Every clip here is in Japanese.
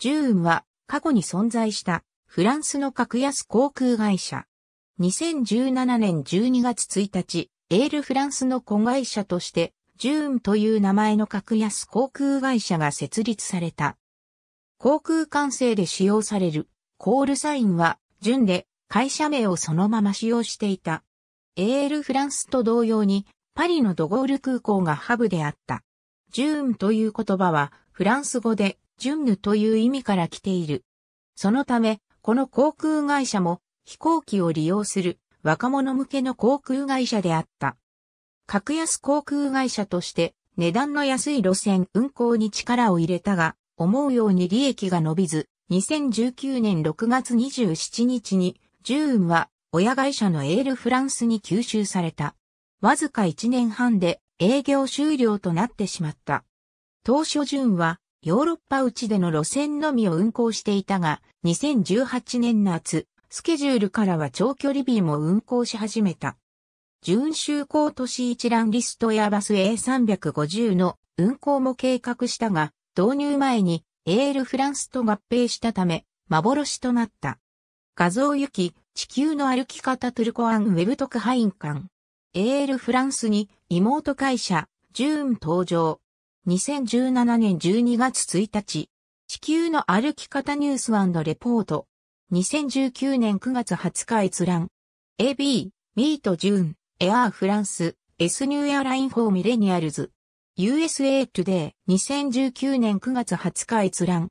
ジューンは過去に存在したフランスの格安航空会社。2017年12月1日、エールフランスの子会社として、ジューンという名前の格安航空会社が設立された。航空管制で使用されるコールサインは、ジュンで会社名をそのまま使用していた。エールフランスと同様に、パリのドゴール空港がハブであった。ジューンという言葉は、フランス語でンヌという意味から来ている。そのため、この航空会社も飛行機を利用する若者向けの航空会社であった。格安航空会社として値段の安い路線運行に力を入れたが、思うように利益が伸びず、2019年6月27日に、ジューンは親会社のエールフランスに吸収された。わずか1年半で営業終了となってしまった。当初ジューンはヨーロッパ内での路線のみを運行していたが、2018年夏、スケジュールからは長距離便も運行し始めた。準就航都市一覧リストやバス A350 の運行も計画したが、導入前にエールフランスと合併したため、幻となった。画像行き、地球の歩き方トゥルコアンウェブ特派員館。エールフランスに妹会社、ジューン登場。2017年12月1日、地球の歩き方ニュースレポート、2019年9月20日閲覧、AB、ミートジューン、エアーフランス、S ニューエアラインフォーミレニアルズ、USA Today、2019年9月20日閲覧、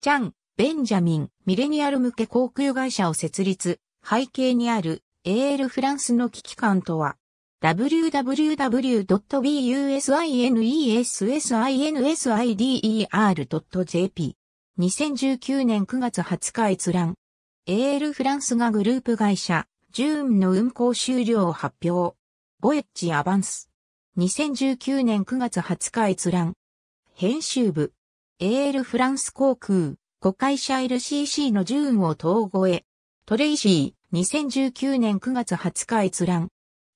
チャン、ベンジャミン、ミレニアル向け航空会社を設立、背景にある、AL フランスの危機感とは、www.businessinsider.jp 2019年9月20日閲覧。エールフランスがグループ会社、ジューンの運行終了を発表。ボエッジアバンス。2019年9月20日閲覧。編集部。エールフランス航空、子会社 LCC のジューンを統合へ。トレイシー、2019年9月20日閲覧。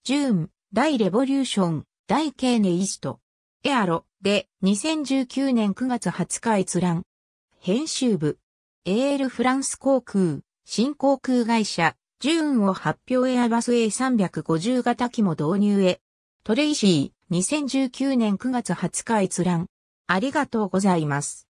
ジューン、大レボリューション、大ケーネイスト、エアロで2019年9月20日閲覧。編集部、AL フランス航空、新航空会社、ジューンを発表エアバス A350 型機も導入へ。トレイシー、2019年9月20日閲覧。ありがとうございます。